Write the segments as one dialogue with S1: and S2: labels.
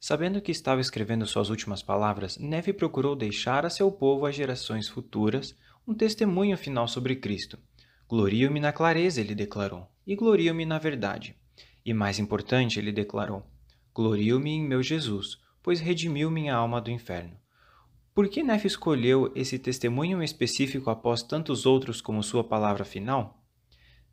S1: Sabendo que estava escrevendo suas últimas palavras, Neve procurou deixar a seu povo às gerações futuras um testemunho final sobre Cristo. Glorio-me na clareza, ele declarou, e glorio-me na verdade. E mais importante, ele declarou: Glorio-me em meu Jesus, pois redimiu minha alma do inferno. Por que Nef escolheu esse testemunho específico após tantos outros como sua palavra final?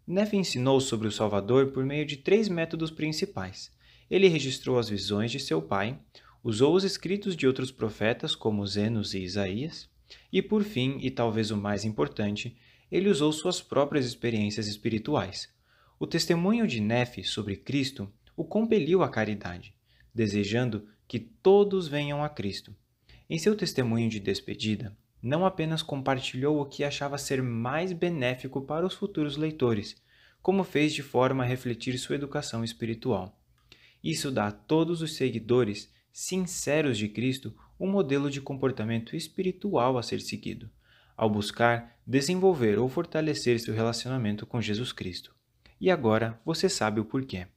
S1: Nef ensinou sobre o Salvador por meio de três métodos principais. Ele registrou as visões de seu pai, usou os escritos de outros profetas como Zenos e Isaías, e por fim, e talvez o mais importante, ele usou suas próprias experiências espirituais. O testemunho de Nef sobre Cristo o compeliu à caridade, desejando que todos venham a Cristo. Em seu testemunho de despedida, não apenas compartilhou o que achava ser mais benéfico para os futuros leitores, como fez de forma a refletir sua educação espiritual. Isso dá a todos os seguidores sinceros de Cristo um modelo de comportamento espiritual a ser seguido, ao buscar desenvolver ou fortalecer seu relacionamento com Jesus Cristo. E agora você sabe o porquê.